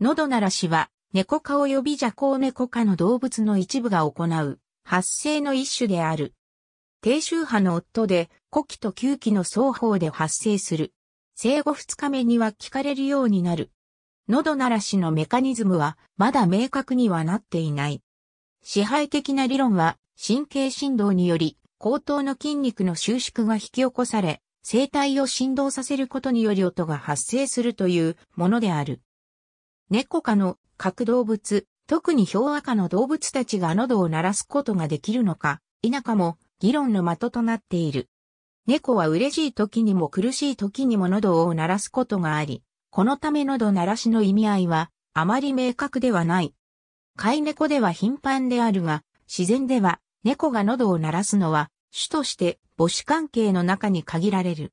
喉鳴らしは、猫科及び邪行猫科の動物の一部が行う、発生の一種である。低周波の音で、古気と旧期の双方で発生する。生後二日目には聞かれるようになる。喉鳴らしのメカニズムは、まだ明確にはなっていない。支配的な理論は、神経振動により、後頭の筋肉の収縮が引き起こされ、声帯を振動させることにより音が発生するというものである。猫科の各動物、特に氷河科の動物たちが喉を鳴らすことができるのか、否かも議論の的となっている。猫は嬉しい時にも苦しい時にも喉を鳴らすことがあり、このため喉鳴らしの意味合いはあまり明確ではない。飼い猫では頻繁であるが、自然では猫が喉を鳴らすのは種として母子関係の中に限られる。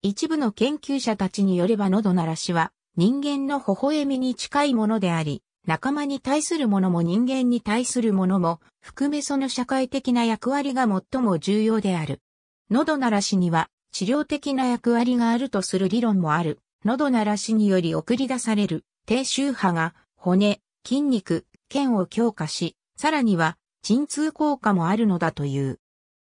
一部の研究者たちによれば喉鳴らしは人間の微笑みに近いものであり、仲間に対するものも人間に対するものも、含めその社会的な役割が最も重要である。喉鳴らしには治療的な役割があるとする理論もある。喉鳴らしにより送り出される低周波が骨、筋肉、腱を強化し、さらには鎮痛効果もあるのだという。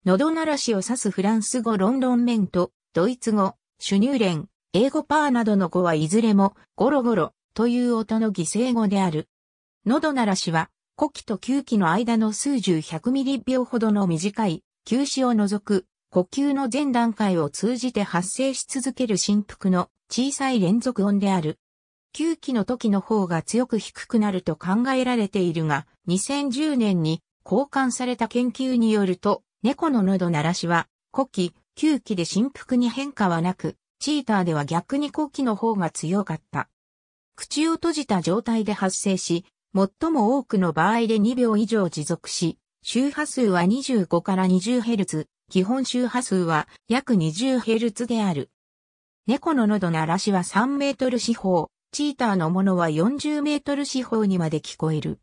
喉鳴らしを指すフランス語ロンドン面とドイツ語、ーレン、英語パーなどの語はいずれもゴロゴロという音の犠牲語である。喉鳴らしは、古希と吸気の間の数十百ミリ秒ほどの短い、休止を除く、呼吸の全段階を通じて発生し続ける振幅の小さい連続音である。9期の時の方が強く低くなると考えられているが、2010年に交換された研究によると、猫の喉鳴らしは、古期、9期で振幅に変化はなく、チーターでは逆に呼気の方が強かった。口を閉じた状態で発生し、最も多くの場合で2秒以上持続し、周波数は25から 20Hz、基本周波数は約 20Hz である。猫の喉鳴らしは3メートル四方、チーターのものは40メートル四方にまで聞こえる。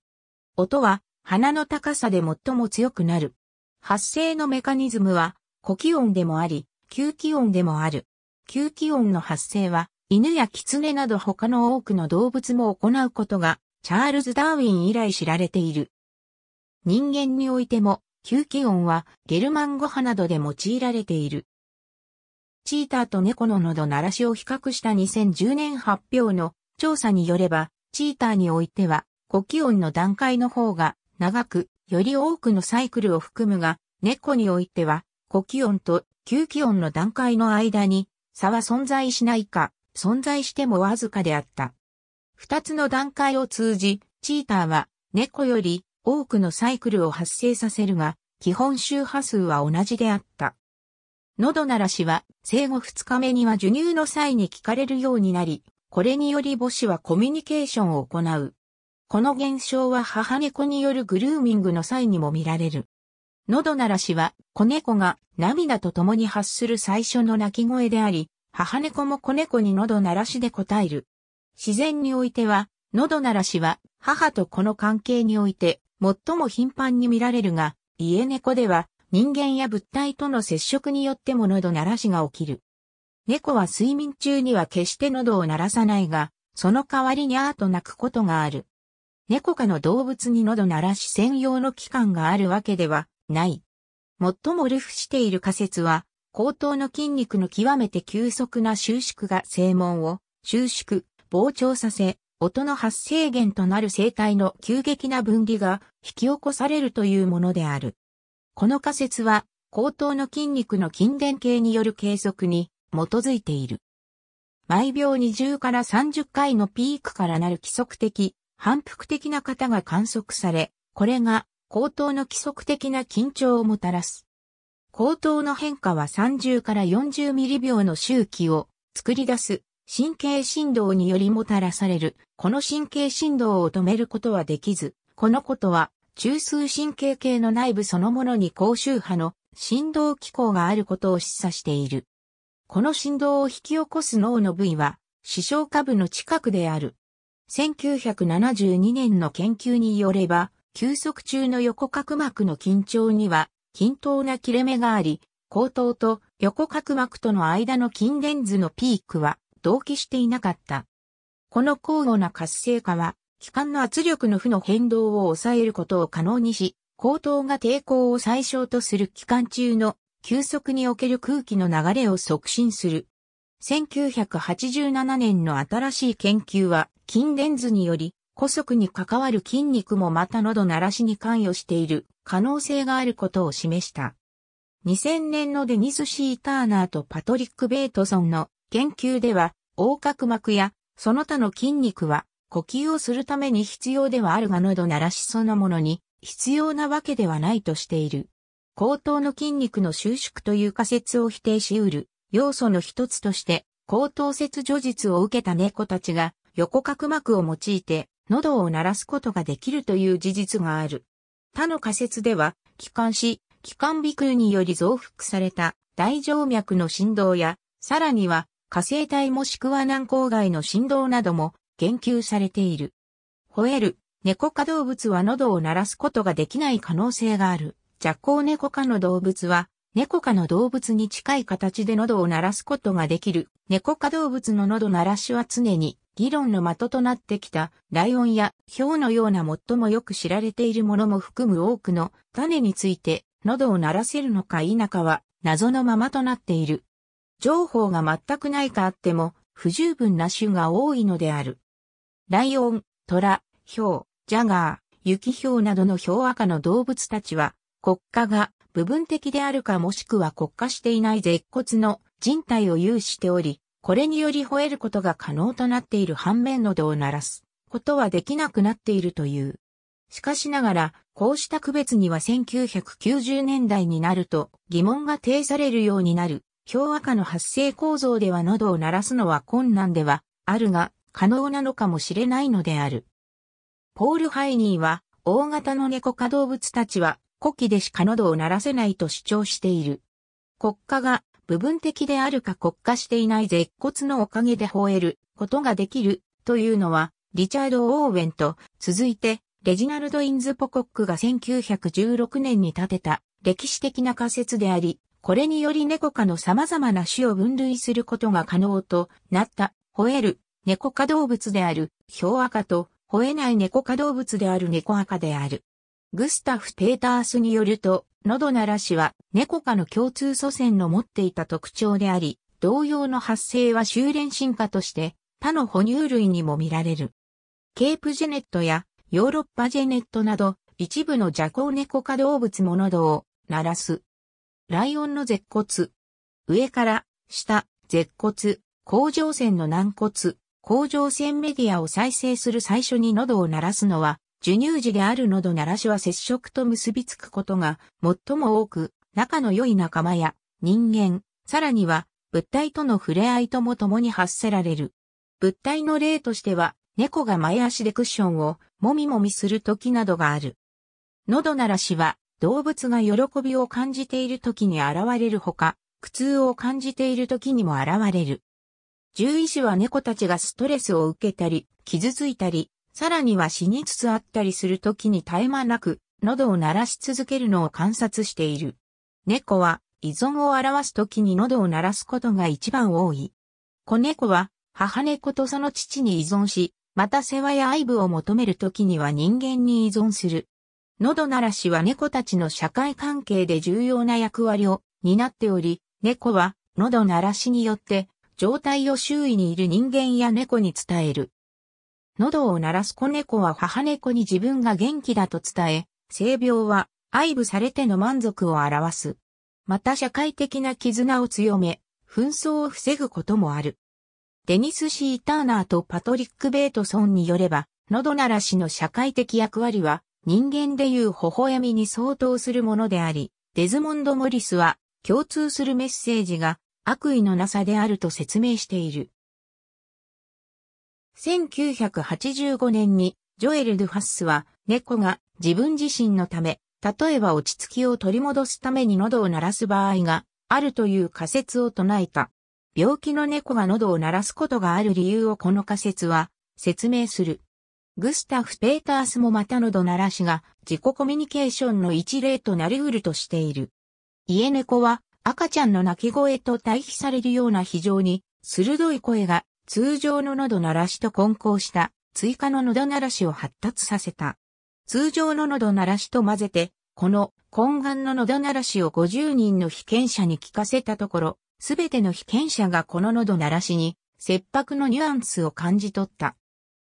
音は鼻の高さで最も強くなる。発生のメカニズムは呼気音でもあり、吸気音でもある。吸気音の発生は、犬や狐など他の多くの動物も行うことが、チャールズ・ダーウィン以来知られている。人間においても、吸気音はゲルマン語派などで用いられている。チーターと猫の喉鳴らしを比較した2010年発表の調査によれば、チーターにおいては、呼気音の段階の方が長く、より多くのサイクルを含むが、猫においては、呼気音と吸気音の段階の間に差は存在しないか、存在してもわずかであった。二つの段階を通じ、チーターは猫より多くのサイクルを発生させるが、基本周波数は同じであった。喉鳴らしは生後二日目には授乳の際に聞かれるようになり、これにより母子はコミュニケーションを行う。この現象は母猫によるグルーミングの際にも見られる。喉鳴らしは、子猫が涙と共に発する最初の鳴き声であり、母猫も子猫に喉鳴らしで答える。自然においては、喉鳴らしは、母と子の関係において、最も頻繁に見られるが、家猫では、人間や物体との接触によっても喉鳴らしが起きる。猫は睡眠中には決して喉を鳴らさないが、その代わりにアーと鳴くことがある。猫科の動物に喉鳴らし専用の器官があるわけではない。最もルフしている仮説は、後頭の筋肉の極めて急速な収縮が正門を収縮、膨張させ、音の発生源となる声帯の急激な分離が引き起こされるというものである。この仮説は、後頭の筋肉の筋電系による計測に基づいている。毎秒20から30回のピークからなる規則的、反復的な型が観測され、これが高騰の規則的な緊張をもたらす。高騰の変化は30から40ミリ秒の周期を作り出す神経振動によりもたらされる。この神経振動を止めることはできず、このことは中枢神経系の内部そのものに高周波の振動機構があることを示唆している。この振動を引き起こす脳の部位は、視床下部の近くである。1972年の研究によれば、休息中の横角膜の緊張には均等な切れ目があり、後頭と横角膜との間の筋電図のピークは同期していなかった。この交互な活性化は、気管の圧力の負の変動を抑えることを可能にし、後頭が抵抗を最小とする期間中の休息における空気の流れを促進する。1987年の新しい研究は、筋電図により、古息に関わる筋肉もまた喉鳴らしに関与している可能性があることを示した。2000年のデニス・シー・ターナーとパトリック・ベートソンの研究では、横隔膜やその他の筋肉は呼吸をするために必要ではあるが喉鳴らしそのものに必要なわけではないとしている。口頭の筋肉の収縮という仮説を否定し得る要素の一つとして、口頭切除術を受けた猫たちが横隔膜を用いて喉を鳴らすことができるという事実がある。他の仮説では、気管支、気管鼻腔により増幅された大静脈の振動や、さらには、火星体もしくは軟口外の振動なども言及されている。吠える、猫科動物は喉を鳴らすことができない可能性がある。弱光猫科の動物は、猫科の動物に近い形で喉を鳴らすことができる。猫科動物の喉鳴らしは常に議論の的となってきたライオンやヒョウのような最もよく知られているものも含む多くの種について喉を鳴らせるのか否かは謎のままとなっている。情報が全くないかあっても不十分な種が多いのである。ライオン、トラ、ヒョウ、ジャガー、ユキヒョウなどのヒョウ赤の動物たちは国家が部分的であるかもしくは国家していない絶骨の人体を有しており、これにより吠えることが可能となっている反面喉を鳴らすことはできなくなっているという。しかしながら、こうした区別には1990年代になると疑問が呈されるようになる。氷赤化の発生構造では喉を鳴らすのは困難ではあるが、可能なのかもしれないのである。ポール・ハイニーは、大型の猫科動物たちは、古希でしか喉を鳴らせないと主張している。国家が部分的であるか国家していない絶骨のおかげで吠えることができるというのは、リチャード・オーウェンと続いて、レジナルド・インズ・ポコックが1916年に建てた歴史的な仮説であり、これにより猫科の様々な種を分類することが可能となった吠える猫科動物であるヒョウと吠えない猫科動物である猫赤である。グスタフ・ペータースによると、喉鳴らしは猫科の共通祖先の持っていた特徴であり、同様の発生は修練進化として他の哺乳類にも見られる。ケープジェネットやヨーロッパジェネットなど一部の蛇行猫科動物も喉を鳴らす。ライオンの舌骨。上から下、舌骨、甲状腺の軟骨、甲状腺メディアを再生する最初に喉を鳴らすのは授乳時である喉鳴ならしは接触と結びつくことが最も多く、仲の良い仲間や人間、さらには物体との触れ合いとも共に発せられる。物体の例としては、猫が前足でクッションをもみもみする時などがある。喉鳴らしは動物が喜びを感じている時に現れるほか、苦痛を感じている時にも現れる。獣医師は猫たちがストレスを受けたり、傷ついたり、さらには死につつあったりする時に絶え間なく、喉を鳴らし続けるのを観察している。猫は依存を表す時に喉を鳴らすことが一番多い。子猫は母猫とその父に依存し、また世話や愛撫を求める時には人間に依存する。喉鳴らしは猫たちの社会関係で重要な役割を担っており、猫は喉鳴らしによって状態を周囲にいる人間や猫に伝える。喉を鳴らす子猫は母猫に自分が元気だと伝え、性病は愛撫されての満足を表す。また社会的な絆を強め、紛争を防ぐこともある。デニス・シー・ターナーとパトリック・ベートソンによれば、喉鳴らしの社会的役割は、人間でいう微笑みに相当するものであり、デズモンド・モリスは、共通するメッセージが、悪意のなさであると説明している。1985年にジョエル・ドゥファッスは猫が自分自身のため、例えば落ち着きを取り戻すために喉を鳴らす場合があるという仮説を唱えた。病気の猫が喉を鳴らすことがある理由をこの仮説は説明する。グスタフ・ペータースもまた喉鳴らしが自己コミュニケーションの一例となり得るとしている。家猫は赤ちゃんの泣き声と対比されるような非常に鋭い声が通常の喉鳴らしと混交した追加の喉鳴らしを発達させた。通常の喉鳴らしと混ぜて、この懇願の喉鳴らしを50人の被験者に聞かせたところ、すべての被験者がこの喉鳴らしに切迫のニュアンスを感じ取った。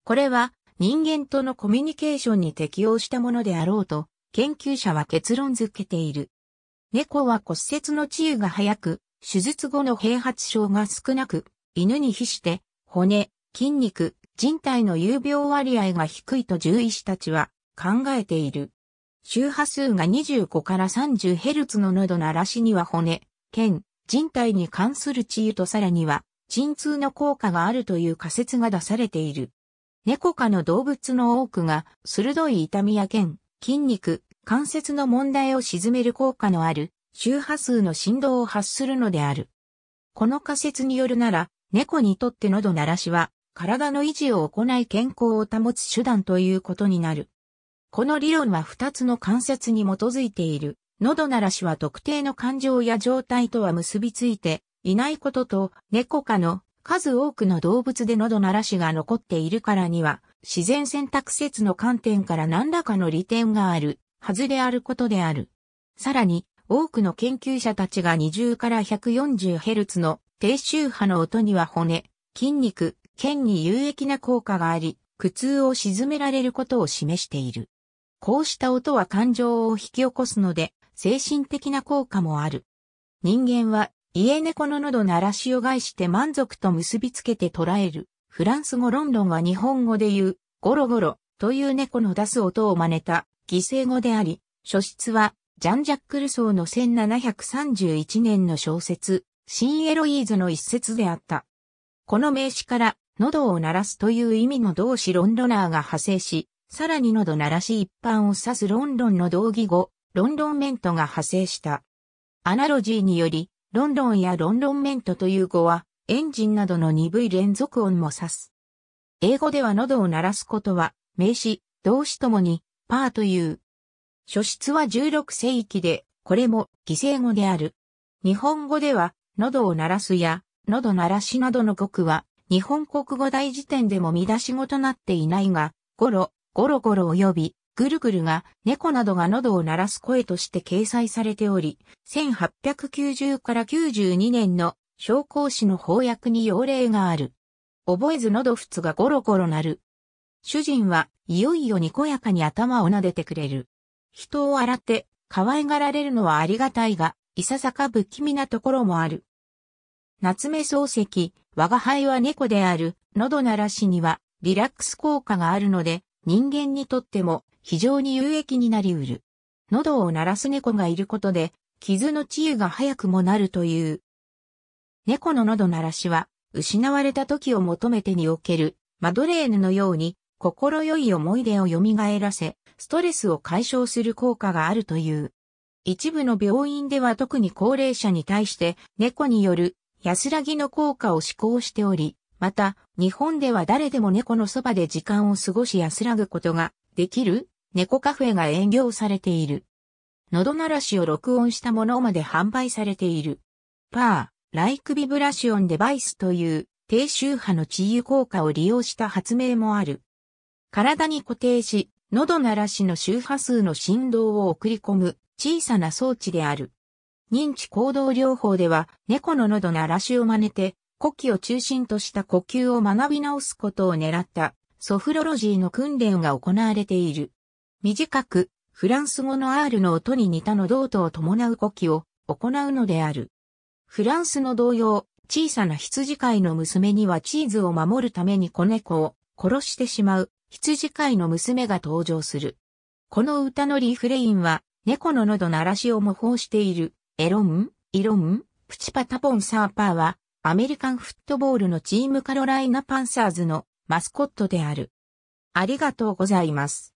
これは人間とのコミュニケーションに適応したものであろうと、研究者は結論づけている。猫は骨折の治癒が早く、手術後の併発症が少なく、犬に比して骨、筋肉、人体の有病割合が低いと獣医師たちは考えている。周波数が25から3 0ツの喉の嵐には骨、腱、人体に関する治癒とさらには鎮痛の効果があるという仮説が出されている。猫科の動物の多くが鋭い痛みや腱、筋肉、関節の問題を沈める効果のある周波数の振動を発するのである。この仮説によるなら、猫にとって喉鳴らしは、体の維持を行い健康を保つ手段ということになる。この理論は2つの関節に基づいている。喉鳴らしは特定の感情や状態とは結びついていないことと、猫科の数多くの動物で喉鳴らしが残っているからには、自然選択説の観点から何らかの利点がある、はずであることである。さらに、多くの研究者たちが20から 140Hz の低周波の音には骨、筋肉、腱に有益な効果があり、苦痛を沈められることを示している。こうした音は感情を引き起こすので、精神的な効果もある。人間は、家猫の喉鳴らしを害して満足と結びつけて捉える。フランス語ロンドンは日本語で言う、ゴロゴロという猫の出す音を真似た犠牲語であり、書質はジャン・ジャック・ルソーの1731年の小説、シン・エロイーズの一節であった。この名詞から、喉を鳴らすという意味の動詞ロンドナーが派生し、さらに喉鳴らし一般を指すロンドンの同義語、ロンドンメントが派生した。アナロジーにより、ロンドンやロンドンメントという語は、エンジンなどの鈍い連続音も指す。英語では喉を鳴らすことは、名詞、動詞ともに、パーという。初出は16世紀で、これも犠牲語である。日本語では、喉を鳴らすや、喉鳴らしなどの語句は、日本国語大辞典でも見出し語となっていないが、ゴロ、ゴロゴロ及び、ぐるぐるが、猫などが喉を鳴らす声として掲載されており、1890から92年の、昇降士の翻訳に要例がある。覚えず喉仏がゴロゴロ鳴る。主人はいよいよにこやかに頭を撫でてくれる。人を洗って可愛がられるのはありがたいが、いささか不気味なところもある。夏目漱石、我が輩は猫である、喉鳴らしには、リラックス効果があるので、人間にとっても非常に有益になりうる。喉を鳴らす猫がいることで、傷の治癒が早くもなるという。猫の喉鳴らしは、失われた時を求めてにおける、マドレーヌのように、心よい思い出を蘇らせ、ストレスを解消する効果があるという。一部の病院では特に高齢者に対して、猫による安らぎの効果を施行しており、また、日本では誰でも猫のそばで時間を過ごし安らぐことができる猫カフェが営業されている。喉鳴らしを録音したものまで販売されている。パー、ライクビブラシオンデバイスという低周波の治癒効果を利用した発明もある。体に固定し、喉鳴らしの周波数の振動を送り込む小さな装置である。認知行動療法では、猫の喉の嵐を真似て、呼気を中心とした呼吸を学び直すことを狙ったソフロロジーの訓練が行われている。短く、フランス語の R の音に似た喉音を伴う呼気を行うのである。フランスの同様、小さな羊飼いの娘にはチーズを守るために子猫を殺してしまう羊飼いの娘が登場する。この歌のリフレインは猫の喉の嵐を模倣しているエロン、イロン、プチパタポンサーパーは、アメリカンフットボールのチームカロライナパンサーズのマスコットである。ありがとうございます。